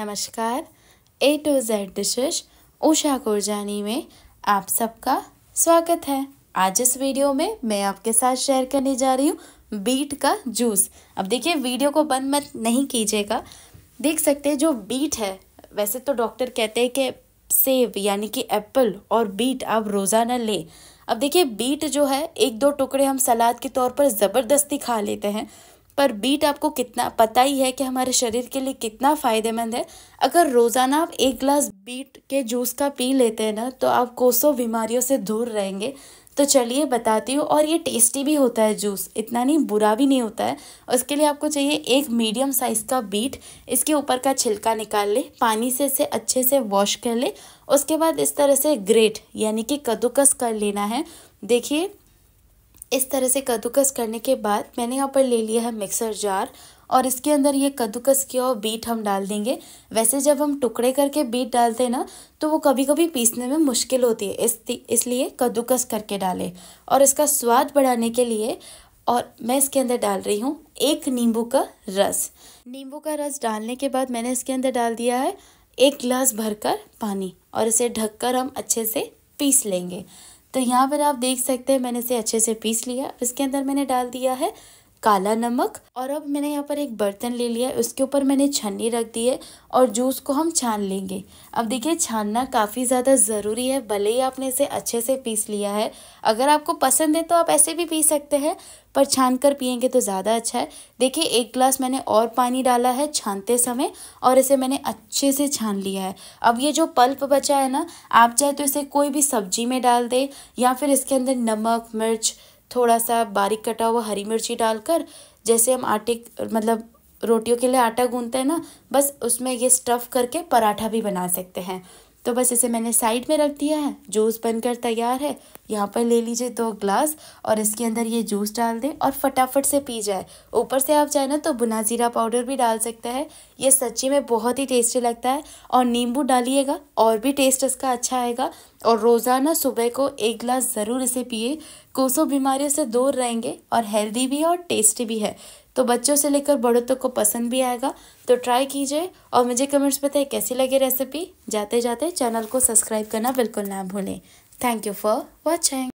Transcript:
नमस्कार A to Z dishes Usha Kurjani में आप सबका स्वागत है आज इस वीडियो में मैं आपके साथ शेयर करने जा रही हूँ बीट का जूस अब देखिए वीडियो को बंद मत नहीं कीजिएगा देख सकते हैं जो बीट है वैसे तो डॉक्टर कहते हैं कि सेब यानी कि एप्पल और बीट आप रोज़ाना लें अब देखिए बीट जो है एक दो टुकड़े हम सलाद के तौर पर ज़बरदस्ती खा लेते हैं पर बीट आपको कितना पता ही है कि हमारे शरीर के लिए कितना फ़ायदेमंद है अगर रोज़ाना आप एक ग्लास बीट के जूस का पी लेते हैं ना तो आप कोसों बीमारियों से दूर रहेंगे तो चलिए बताती हूँ और ये टेस्टी भी होता है जूस इतना नहीं बुरा भी नहीं होता है उसके लिए आपको चाहिए एक मीडियम साइज़ का बीट इसके ऊपर का छिलका निकाल ले पानी से इसे अच्छे से वॉश कर ले उसके बाद इस तरह से ग्रेट यानी कि कद्दूकस कर लेना है देखिए इस तरह से कद्दूकस करने के बाद मैंने यहाँ पर ले लिया है मिक्सर जार और इसके अंदर ये कद्दूकस किया और बीट हम डाल देंगे वैसे जब हम टुकड़े करके बीट डालते हैं ना तो वो कभी कभी पीसने में मुश्किल होती है इस इसलिए कद्दूकस करके डालें और इसका स्वाद बढ़ाने के लिए और मैं इसके अंदर डाल रही हूँ एक नींबू का रस नींबू का रस डालने के बाद मैंने इसके अंदर डाल दिया है एक गिलास भरकर पानी और इसे ढककर हम अच्छे से पीस लेंगे तो यहाँ पर आप देख सकते हैं मैंने इसे अच्छे से पीस लिया इसके अंदर मैंने डाल दिया है काला नमक और अब मैंने यहाँ पर एक बर्तन ले लिया है उसके ऊपर मैंने छन्नी रख दी है और जूस को हम छान लेंगे अब देखिए छानना काफ़ी ज़्यादा ज़रूरी है भले ही आपने इसे अच्छे से पीस लिया है अगर आपको पसंद है तो आप ऐसे भी पी सकते हैं पर छान कर पियेंगे तो ज़्यादा अच्छा है देखिए एक ग्लास मैंने और पानी डाला है छानते समय और इसे मैंने अच्छे से छान लिया है अब ये जो पल्प बचा है ना आप चाहे तो इसे कोई भी सब्जी में डाल दें या फिर इसके अंदर नमक मिर्च थोड़ा सा बारीक कटा हुआ हरी मिर्ची डालकर जैसे हम आटे मतलब रोटियों के लिए आटा गूंदते हैं ना बस उसमें ये स्टफ़ करके पराठा भी बना सकते हैं तो बस इसे मैंने साइड में रख दिया है जूस बनकर तैयार है यहाँ पर ले लीजिए दो ग्लास और इसके अंदर ये जूस डाल दें और फटाफट से पी जाए ऊपर से आप चाहें ना तो बुना ज़ीरा पाउडर भी डाल सकते हैं ये सच्ची में बहुत ही टेस्टी लगता है और नींबू डालिएगा और भी टेस्ट इसका अच्छा आएगा और रोज़ाना सुबह को एक ग्लास ज़रूर इसे पिए कोसों बीमारियों से दूर रहेंगे और हेल्दी भी है और टेस्टी भी है तो बच्चों से लेकर बड़ों तक को पसंद भी आएगा तो ट्राई कीजिए और मुझे कमेंट्स बताइए कैसी लगी रेसिपी जाते जाते चैनल को सब्सक्राइब करना बिल्कुल ना भूलें थैंक यू फॉर वॉचिंग